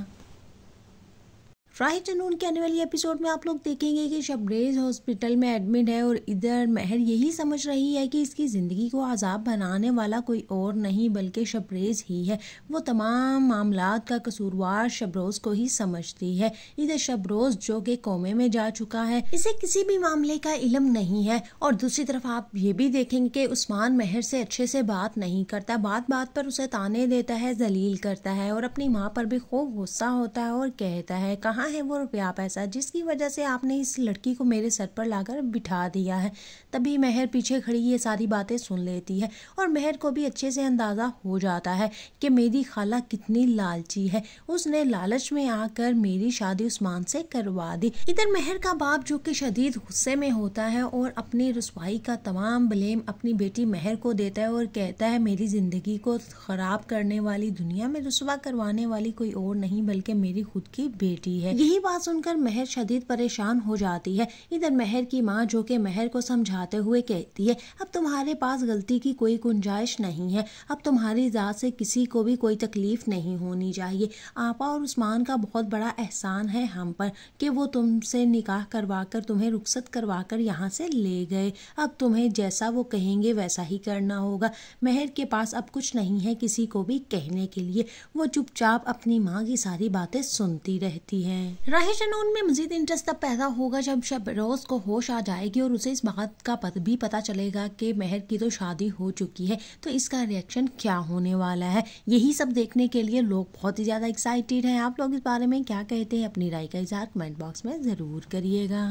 રાઇટ એનૂન કેન્યુલિયર એપિસોડ મે આપ લોગ દેખેંગે કે શબ્રેઝ હોસ્પિટલ મે એડમિટ હે ઓર ઇધર મહેર યહી સમજ રહી હૈ કે ઇસકી જિંદગી કો આઝાબ બનાને વાલા કોઈ ઓર નહીં બલકે શબ્રેઝ હી હે વો તમામ આમલાત કા કસૂરવાર શબરોઝ કો હી સમજતી હૈ ઇધર શબરોઝ જોગે કોમે મે જા ચુકા હૈ ઇસે કિસી ભી આમલે કા ઇલમ નહીં હૈ ઓર દૂસરી તરફ આપ યે ભી દેખેંગે કે ઉસ્માન મહેર સે ache se baat નહીં કરતા બાત બાત પર ઉસે તાને દેતા હૈ ઝલીલ કરતા હૈ ઓર apni maa par bhi kho gussa hota hai aur kehta hai kahan है वो रुपया पैसा जिसकी वजह से आपने इस लड़की को मेरे सर पर लाकर बिठा दिया है तभी महर पीछे खड़ी ये सारी बातें सुन लेती है और महर को भी अच्छे से अंदाज़ा हो जाता है कि मेरी खाला कितनी लालची है उसने लालच में आकर मेरी शादी उस्मान से करवा दी इधर महर का बाप जो कि शदीद गुस्से में होता है और अपनी रसवाई का तमाम ब्लेम अपनी बेटी महर को देता है और कहता है मेरी ज़िंदगी को ख़राब करने वाली दुनिया में रसवा करवाने वाली कोई और नहीं बल्कि मेरी खुद की बेटी है यही बात सुनकर महर शदीद परेशान हो जाती है इधर महर की माँ जो कि महर को समझाते हुए कहती है अब तुम्हारे पास गलती की कोई गुंजाइश नहीं है अब तुम्हारी ज़ात से किसी को भी कोई तकलीफ नहीं होनी चाहिए आपा और उस्मान का बहुत बड़ा एहसान है हम पर कि वो तुमसे निकाह करवा कर तुम्हें रुखसत करवा कर यहाँ से ले गए अब तुम्हें जैसा वो कहेंगे वैसा ही करना होगा महर के पास अब कुछ नहीं है किसी को भी कहने के लिए वो चुपचाप अपनी माँ की सारी बातें सुनती रहती है हैं राही शनून में मजीद इंटरेस्ट तब पैदा होगा जब शबरोज को होश आ जाएगी और उसे इस बात का पत भी पता चलेगा कि मेहर की तो शादी हो चुकी है तो इसका रिएक्शन क्या होने वाला है यही सब देखने के लिए लोग बहुत ही ज़्यादा एक्साइटेड हैं आप लोग इस बारे में क्या कहते हैं अपनी राय का इजहार कमेंट बॉक्स में ज़रूर करिएगा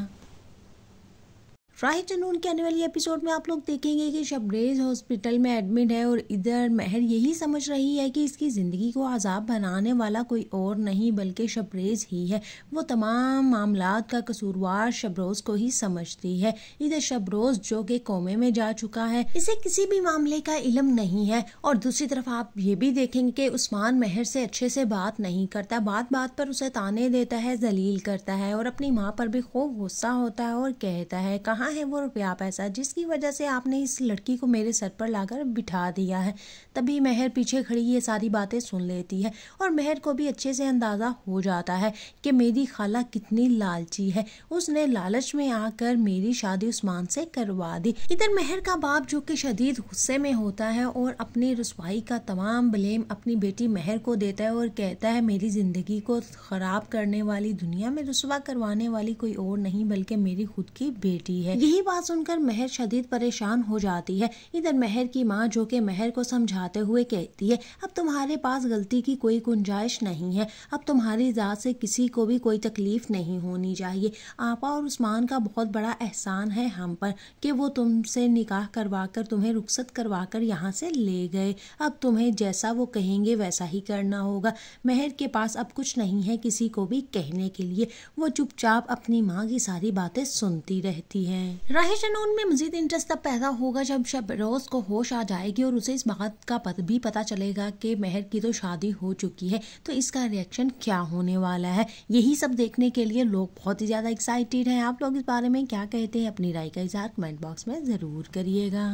राइट एंड के आने वाली एपिसोड में आप लोग देखेंगे कि शबरेज हॉस्पिटल में एडमिट है और इधर महर यही समझ रही है कि इसकी ज़िंदगी को आज़ाब बनाने वाला कोई और नहीं बल्कि शबरेज ही है वो तमाम मामला का कसूरवार शबरोज़ को ही समझती है इधर शबरोज़ जो कि कोमे में जा चुका है इसे किसी भी मामले का इलम नहीं है और दूसरी तरफ आप ये भी देखेंगे कि उस्मान महर से अच्छे से बात नहीं करता बात बात पर उसे ताने देता है जलील करता है और अपनी माँ पर भी खूब गुस्सा होता है और कहता है कहाँ कहाँ है वो रुपया पैसा जिसकी वजह से आपने इस लड़की को मेरे सर पर लाकर बिठा दिया है तभी महर पीछे खड़ी ये सारी बातें सुन लेती है और महर को भी अच्छे से अंदाज़ा हो जाता है कि मेरी खाला कितनी लालची है उसने लालच में आकर मेरी शादी उस्मान से करवा दी इधर महर का बाप जो कि शदीद गुस्से में होता है और अपनी रसवाई का तमाम ब्लेम अपनी बेटी महर को देता है और कहता है मेरी ज़िंदगी को ख़राब करने वाली दुनिया में रसवा करवाने वाली कोई और नहीं बल्कि मेरी खुद की बेटी है यही बात सुनकर महर शदीद परेशान हो जाती है इधर महर की माँ जो कि महर को समझाते हुए कहती है अब तुम्हारे पास गलती की कोई गुंजाइश नहीं है अब तुम्हारी ज़ात से किसी को भी कोई तकलीफ़ नहीं होनी चाहिए आपा और उस्मान का बहुत बड़ा एहसान है हम पर कि वो तुमसे निकाह करवा कर तुम्हें रुखसत करवा कर यहाँ से ले गए अब तुम्हें जैसा वो कहेंगे वैसा ही करना होगा महर के पास अब कुछ नहीं है किसी को भी कहने के लिए वो चुपचाप अपनी माँ की सारी बातें सुनती रहती हैं राहिश जनून में मजीद इंटरेस्ट तब पैदा होगा जब शबरोज को होश आ जाएगी और उसे इस बात का पत भी पता चलेगा कि मेहर की तो शादी हो चुकी है तो इसका रिएक्शन क्या होने वाला है यही सब देखने के लिए लोग बहुत ही ज़्यादा एक्साइटेड हैं आप लोग इस बारे में क्या कहते हैं अपनी राय का इजहार कमेंट बॉक्स में ज़रूर करिएगा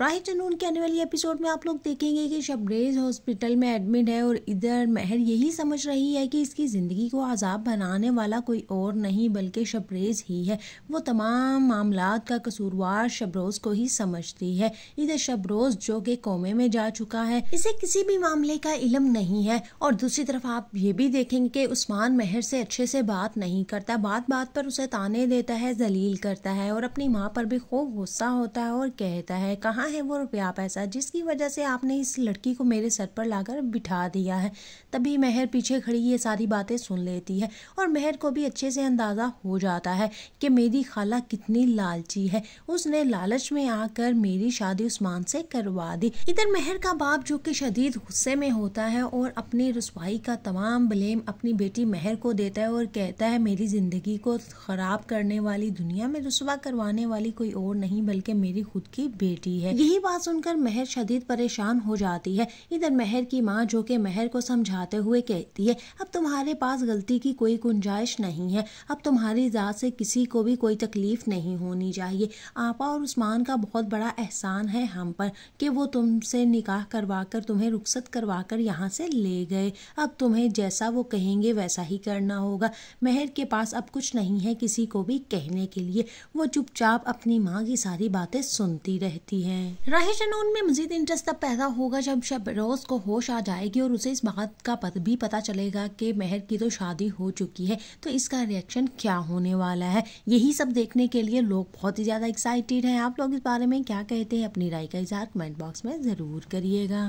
राइट एंड उनके आने वाली एपिसोड में आप लोग देखेंगे कि शबरेज हॉस्पिटल में एडमिट है और इधर महर यही समझ रही है कि इसकी ज़िंदगी को आज़ाब बनाने वाला कोई और नहीं बल्कि शबरेज ही है वो तमाम मामला का कसूरवार शबरोज को ही समझती है इधर शबरोज जो कि कोमे में जा चुका है इसे किसी भी मामले का इलम नहीं है और दूसरी तरफ आप ये भी देखेंगे कि उस्मान महर से अच्छे से बात नहीं करता बात बात पर उसे ताने देता है जलील करता है और अपनी माँ पर भी खूब गुस्सा होता है और कहता है कहाँ कहाँ है वो रुपया पैसा जिसकी वजह से आपने इस लड़की को मेरे सर पर लाकर बिठा दिया है तभी महर पीछे खड़ी ये सारी बातें सुन लेती है और महर को भी अच्छे से अंदाज़ा हो जाता है कि मेरी खाला कितनी लालची है उसने लालच में आकर मेरी शादी उस्मान से करवा दी इधर महर का बाप जो कि शदीद गुस्से में होता है और अपनी रसवाई का तमाम ब्लेम अपनी बेटी महर को देता है और कहता है मेरी ज़िंदगी को ख़राब करने वाली दुनिया में रसवा करवाने वाली कोई और नहीं बल्कि मेरी खुद की बेटी है यही बात सुनकर महर शदीद परेशान हो जाती है इधर महर की माँ जो कि महर को समझाते हुए कहती है अब तुम्हारे पास गलती की कोई गुंजाइश नहीं है अब तुम्हारी ज़ात से किसी को भी कोई तकलीफ नहीं होनी चाहिए आपा और उस्मान का बहुत बड़ा एहसान है हम पर कि वो तुमसे निकाह करवा कर तुम्हें रुखसत करवा कर यहाँ से ले गए अब तुम्हें जैसा वो कहेंगे वैसा ही करना होगा महर के पास अब कुछ नहीं है किसी को भी कहने के लिए वो चुपचाप अपनी माँ की सारी बातें सुनती रहती है हैं शनून में मजीद इंटरेस्ट तब पैदा होगा जब शबरोज को होश आ जाएगी और उसे इस बात का पत भी पता चलेगा कि मेहर की तो शादी हो चुकी है तो इसका रिएक्शन क्या होने वाला है यही सब देखने के लिए लोग बहुत ही ज़्यादा एक्साइटेड हैं आप लोग इस बारे में क्या कहते हैं अपनी राय का इजहार कमेंट बॉक्स में ज़रूर करिएगा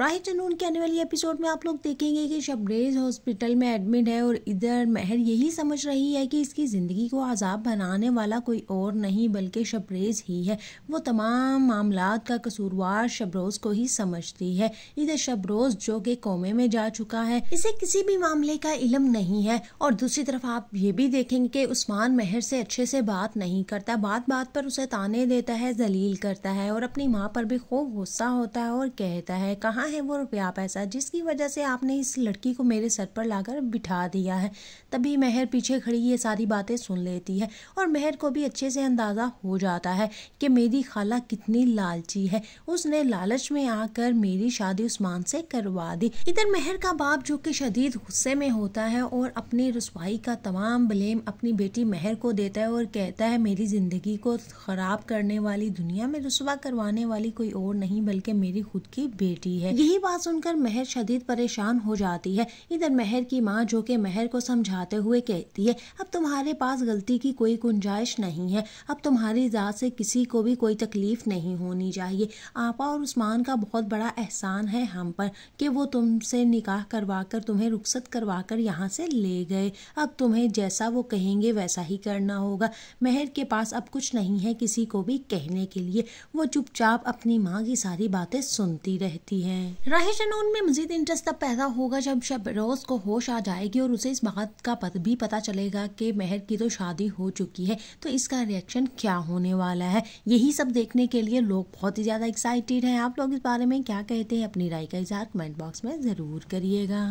राइट एंड के आने वाली एपिसोड में आप लोग देखेंगे कि शबरेज हॉस्पिटल में एडमिट है और इधर महर यही समझ रही है कि इसकी ज़िंदगी को आज़ाब बनाने वाला कोई और नहीं बल्कि शबरेज ही है वो तमाम मामला का कसूरवार शबरोज़ को ही समझती है इधर शबरोज़ जो कि कोमे में जा चुका है इसे किसी भी मामले का इलम नहीं है और दूसरी तरफ आप ये भी देखेंगे कि उस्मान महर से अच्छे से बात नहीं करता बात बात पर उसे ताने देता है जलील करता है और अपनी माँ पर भी खूब गुस्सा होता है और कहता है कहाँ है वो रुपया पैसा जिसकी वजह से आपने इस लड़की को मेरे सर पर लाकर बिठा दिया है तभी मेहर पीछे खड़ी ये सारी बातें सुन लेती है और मेहर को भी अच्छे से अंदाज़ा हो जाता है कि मेरी खाला कितनी लालची है उसने लालच में आकर मेरी शादी उस्मान से करवा दी इधर मेहर का बाप जो कि शदीद गुस्से में होता है और अपनी रसवाई का तमाम ब्लेम अपनी बेटी मेहर को देता है और कहता है मेरी ज़िंदगी को ख़राब करने वाली दुनिया में रसवा करवाने वाली कोई और नहीं बल्कि मेरी खुद की बेटी है यही बात सुनकर महर शदीद परेशान हो जाती है इधर महर की माँ जो कि महर को समझाते हुए कहती है अब तुम्हारे पास गलती की कोई गुंजाइश नहीं है अब तुम्हारी ज़ात से किसी को भी कोई तकलीफ नहीं होनी चाहिए आपा और उस्मान का बहुत बड़ा एहसान है हम पर कि वो तुमसे निकाह करवा कर तुम्हें रुखसत करवा कर यहाँ से ले गए अब तुम्हें जैसा वो कहेंगे वैसा ही करना होगा महर के पास अब कुछ नहीं है किसी को भी कहने के लिए वो चुपचाप अपनी माँ की सारी बातें सुनती रहती है हैं राहेश में मजीद इंटरेस्ट तब पैदा होगा जब शबरोज को होश आ जाएगी और उसे इस बात का पत भी पता चलेगा कि मेहर की तो शादी हो चुकी है तो इसका रिएक्शन क्या होने वाला है यही सब देखने के लिए लोग बहुत ही ज़्यादा एक्साइटेड हैं आप लोग इस बारे में क्या कहते हैं अपनी राय का इजहार कमेंट बॉक्स में ज़रूर करिएगा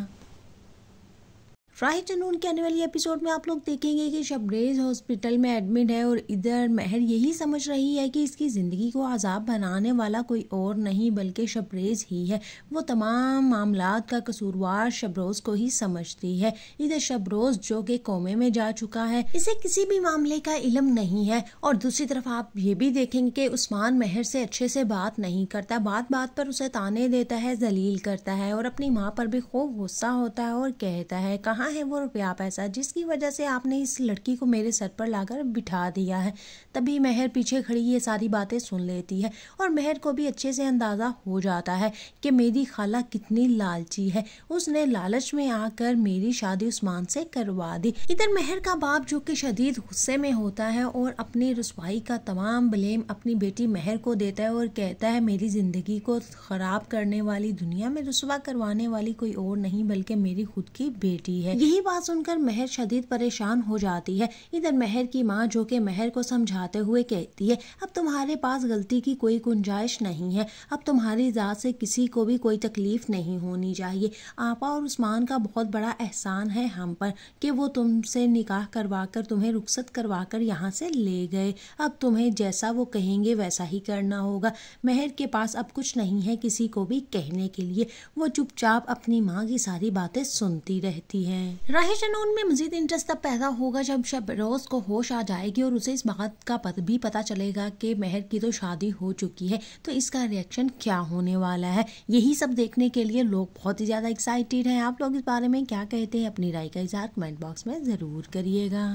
फ्राई जनून के आने वाली एपिसोड में आप लोग देखेंगे कि शबरेज हॉस्पिटल में एडमिट है और इधर महर यही समझ रही है कि इसकी ज़िंदगी को आज़ाब बनाने वाला कोई और नहीं बल्कि शबरेज ही है वो तमाम मामला का कसूरवार शबरोज़ को ही समझती है इधर शबरोज़ जो कि कोमे में जा चुका है इसे किसी भी मामले का इलम नहीं है और दूसरी तरफ आप ये भी देखेंगे कि उस्मान महर से अच्छे से बात नहीं करता बात बात पर उसे ताने देता है जलील करता है और अपनी माँ पर भी खूब गुस्सा होता है और कहता है कहाँ है वो रुपया पैसा जिसकी वजह से आपने इस लड़की को मेरे सर पर लाकर बिठा दिया है तभी महर पीछे खड़ी ये सारी बातें सुन लेती है और महर को भी अच्छे से अंदाज़ा हो जाता है कि मेरी खाला कितनी लालची है उसने लालच में आकर मेरी शादी उस्मान से करवा दी इधर महर का बाप जो कि शदीद गुस्से में होता है और अपनी रसवाई का तमाम ब्लेम अपनी बेटी महर को देता है और कहता है मेरी ज़िंदगी को ख़राब करने वाली दुनिया में रसवा करवाने वाली कोई और नहीं बल्कि मेरी खुद की बेटी है यही बात सुनकर महर शदीद परेशान हो जाती है इधर महर की माँ जो कि महर को समझाते हुए कहती है अब तुम्हारे पास गलती की कोई गुंजाइश नहीं है अब तुम्हारी ज़ात से किसी को भी कोई तकलीफ़ नहीं होनी चाहिए आपा और उस्मान का बहुत बड़ा एहसान है हम पर कि वो तुमसे निकाह करवा कर तुम्हें रुखसत करवा कर यहाँ से ले गए अब तुम्हें जैसा वो कहेंगे वैसा ही करना होगा महर के पास अब कुछ नहीं है किसी को भी कहने के लिए वो चुपचाप अपनी माँ की सारी बातें सुनती रहती हैं राह अनून में मजीद इंटरेस्ट तब पैदा होगा जब शबरोज को होश आ जाएगी और उसे इस बात का पत भी पता चलेगा कि मेहर की तो शादी हो चुकी है तो इसका रिएक्शन क्या होने वाला है यही सब देखने के लिए लोग बहुत ही ज़्यादा एक्साइटेड हैं आप लोग इस बारे में क्या कहते हैं अपनी राय का इजहार कमेंट बॉक्स में ज़रूर करिएगा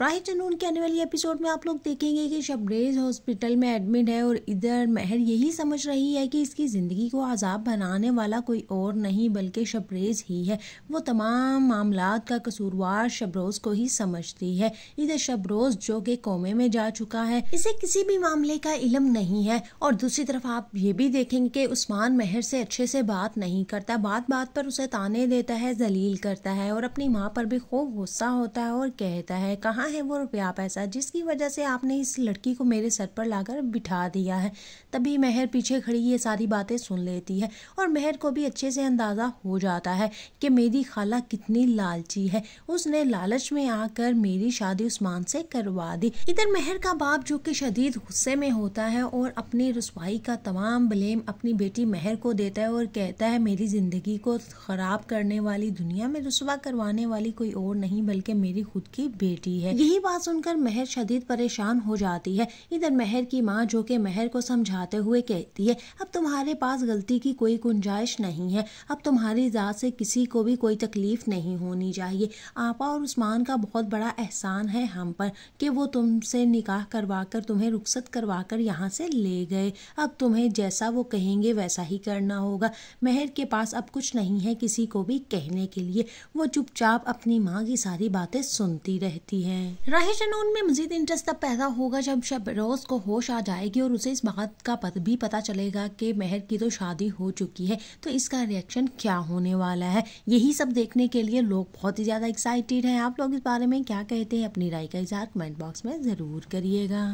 राइट एंड उनके आने वाली एपिसोड में आप लोग देखेंगे कि शबरेज हॉस्पिटल में एडमिट है और इधर महर यही समझ रही है कि इसकी ज़िंदगी को आज़ाब बनाने वाला कोई और नहीं बल्कि शबरेज ही है वो तमाम मामला का कसूरवार शबरोज को ही समझती है इधर शबरोज जो कि कोमे में जा चुका है इसे किसी भी मामले का इलम नहीं है और दूसरी तरफ आप ये भी देखेंगे कि उस्मान महर से अच्छे से बात नहीं करता बात बात पर उसे ताने देता है जलील करता है और अपनी माँ पर भी खूब गुस्सा होता है और कहता है कहाँ कहाँ है वो रुपया पैसा जिसकी वजह से आपने इस लड़की को मेरे सर पर लाकर बिठा दिया है तभी महर पीछे खड़ी ये सारी बातें सुन लेती है और महर को भी अच्छे से अंदाज़ा हो जाता है कि मेरी खाला कितनी लालची है उसने लालच में आकर मेरी शादी उस्मान से करवा दी इधर महर का बाप जो कि शदीद गुस्से में होता है और अपनी रसवाई का तमाम ब्लेम अपनी बेटी महर को देता है और कहता है मेरी ज़िंदगी को ख़राब करने वाली दुनिया में रसवा करवाने वाली कोई और नहीं बल्कि मेरी खुद की बेटी है है यही बात सुनकर मेहर शदीद परेशान हो जाती है इधर मेहर की माँ जो कि मेहर को समझाते हुए कहती है अब तुम्हारे पास गलती की कोई गुंजाइश नहीं है अब तुम्हारी ज़ात से किसी को भी कोई तकलीफ नहीं होनी चाहिए आपा और उस्मान का बहुत बड़ा एहसान है हम पर कि वो तुमसे निकाह करवा कर तुम्हें रुखसत करवा कर यहाँ से ले गए अब तुम्हें जैसा वो कहेंगे वैसा ही करना होगा मेहर के पास अब कुछ नहीं है किसी को भी कहने के लिए वो चुपचाप अपनी माँ की सारी बातें सुनती रहती है हैं राही में मजीद इंटरेस्ट तब पैदा होगा जब शबरोज को होश आ जाएगी और उसे इस बात का पत भी पता चलेगा कि मेहर की तो शादी हो चुकी है तो इसका रिएक्शन क्या होने वाला है यही सब देखने के लिए लोग बहुत ही ज़्यादा एक्साइटेड हैं आप लोग इस बारे में क्या कहते हैं अपनी राय का इजहार कमेंट बॉक्स में ज़रूर करिएगा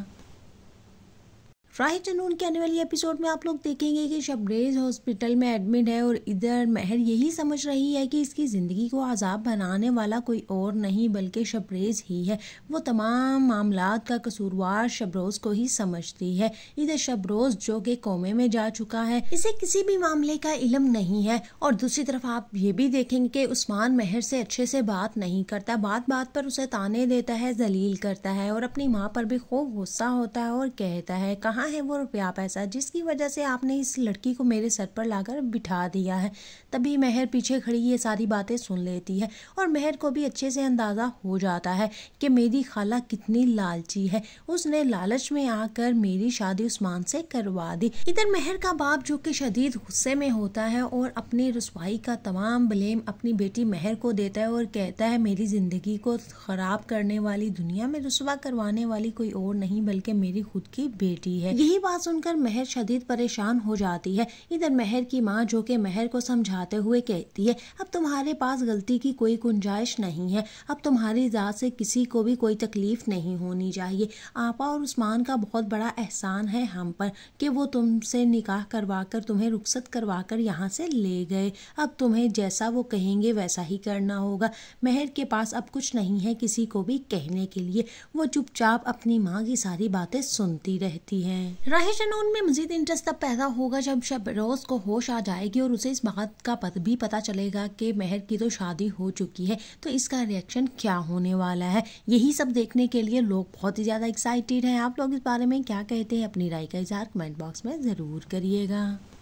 राइट एंड के आने वाली एपिसोड में आप लोग देखेंगे कि शबरेज हॉस्पिटल में एडमिट है और इधर महर यही समझ रही है कि इसकी ज़िंदगी को आज़ाब बनाने वाला कोई और नहीं बल्कि शबरेज ही है वो तमाम मामला का कसूरवार शबरोज़ को ही समझती है इधर शबरोज़ जो कि कोमे में जा चुका है इसे किसी भी मामले का इलम नहीं है और दूसरी तरफ आप ये भी देखेंगे कि उस्मान महर से अच्छे से बात नहीं करता बात बात पर उसे ताने देता है जलील करता है और अपनी माँ पर भी खूब गुस्सा होता है और कहता है कहाँ है वो रुपया पैसा जिसकी वजह से आपने इस लड़की को मेरे सर पर लाकर बिठा दिया है तभी मेहर पीछे खड़ी ये सारी बातें सुन लेती है और मेहर को भी अच्छे से अंदाज़ा हो जाता है कि मेरी खाला कितनी लालची है उसने लालच में आकर मेरी शादी उस्मान से करवा दी इधर मेहर का बाप जो कि शदीद गुस्से में होता है और अपनी रसवाई का तमाम ब्लेम अपनी बेटी मेहर को देता है और कहता है मेरी ज़िंदगी को ख़राब करने वाली दुनिया में रसवा करवाने वाली कोई और नहीं बल्कि मेरी खुद की बेटी है यही बात सुनकर महर शदीद परेशान हो जाती है इधर महर की माँ जो कि महर को समझाते हुए कहती है अब तुम्हारे पास गलती की कोई गुंजाइश नहीं है अब तुम्हारी ज़ात से किसी को भी कोई तकलीफ नहीं होनी चाहिए आपा और उस्मान का बहुत बड़ा एहसान है हम पर कि वो तुमसे निकाह करवा कर तुम्हें रुखसत करवा कर यहाँ से ले गए अब तुम्हें जैसा वो कहेंगे वैसा ही करना होगा महर के पास अब कुछ नहीं है किसी को भी कहने के लिए वो चुपचाप अपनी माँ की सारी बातें सुनती रहती है हैं राहि शनौन में मजीद इंटरेस्ट तब पैदा होगा जब शबरोज को होश आ जाएगी और उसे इस बात का पत भी पता चलेगा कि मेहर की तो शादी हो चुकी है तो इसका रिएक्शन क्या होने वाला है यही सब देखने के लिए लोग बहुत ही ज़्यादा एक्साइटेड हैं आप लोग इस बारे में क्या कहते हैं अपनी राय का इजहार कमेंट बॉक्स में ज़रूर करिएगा